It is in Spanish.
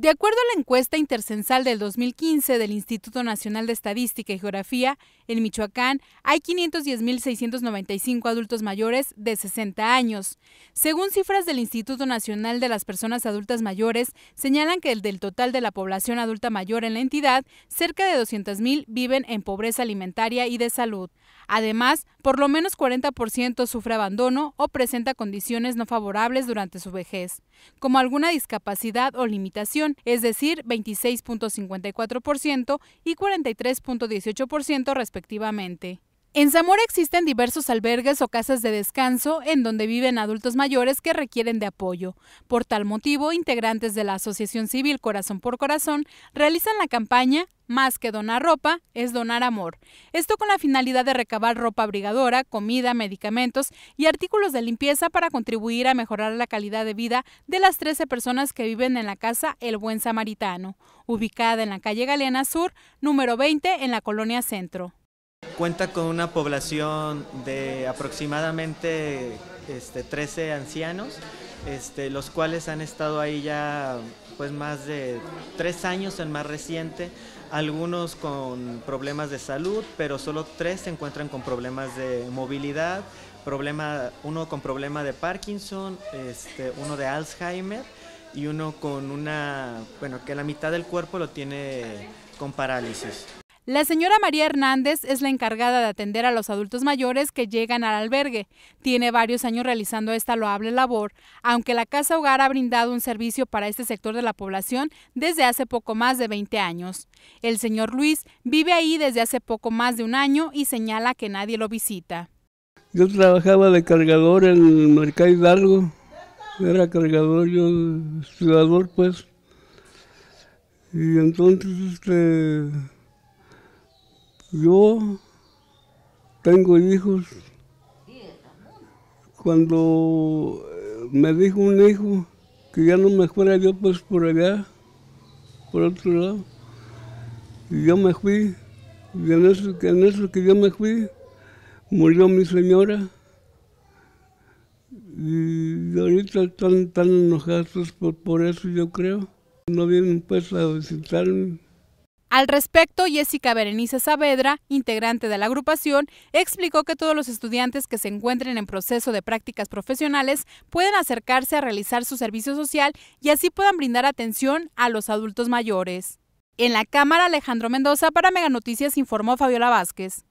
De acuerdo a la encuesta intercensal del 2015 del Instituto Nacional de Estadística y Geografía, en Michoacán hay 510.695 adultos mayores de 60 años. Según cifras del Instituto Nacional de las Personas Adultas Mayores, señalan que del total de la población adulta mayor en la entidad, cerca de 200.000 viven en pobreza alimentaria y de salud. Además, por lo menos 40% sufre abandono o presenta condiciones no favorables durante su vejez, como alguna discapacidad o limitación es decir, 26.54% y 43.18% respectivamente. En Zamora existen diversos albergues o casas de descanso en donde viven adultos mayores que requieren de apoyo. Por tal motivo, integrantes de la Asociación Civil Corazón por Corazón realizan la campaña Más que donar ropa es donar amor. Esto con la finalidad de recabar ropa abrigadora, comida, medicamentos y artículos de limpieza para contribuir a mejorar la calidad de vida de las 13 personas que viven en la casa El Buen Samaritano, ubicada en la calle Galena Sur, número 20, en la colonia Centro cuenta con una población de aproximadamente 13 este, ancianos, este, los cuales han estado ahí ya pues más de tres años, en más reciente, algunos con problemas de salud, pero solo tres se encuentran con problemas de movilidad, problema, uno con problema de Parkinson, este, uno de Alzheimer y uno con una, bueno, que la mitad del cuerpo lo tiene con parálisis. La señora María Hernández es la encargada de atender a los adultos mayores que llegan al albergue. Tiene varios años realizando esta loable labor, aunque la Casa Hogar ha brindado un servicio para este sector de la población desde hace poco más de 20 años. El señor Luis vive ahí desde hace poco más de un año y señala que nadie lo visita. Yo trabajaba de cargador en Mercado Hidalgo, era cargador, yo ciudador pues, y entonces este yo tengo hijos. Cuando eh, me dijo un hijo que ya no me fuera yo pues por allá, por otro lado, y yo me fui, y en eso, que yo me fui, murió mi señora. Y ahorita están tan enojados por eso, yo creo. No vienen pues a visitarme. Al respecto, Jessica Berenice Saavedra, integrante de la agrupación, explicó que todos los estudiantes que se encuentren en proceso de prácticas profesionales pueden acercarse a realizar su servicio social y así puedan brindar atención a los adultos mayores. En la Cámara, Alejandro Mendoza para Meganoticias informó Fabiola Vázquez.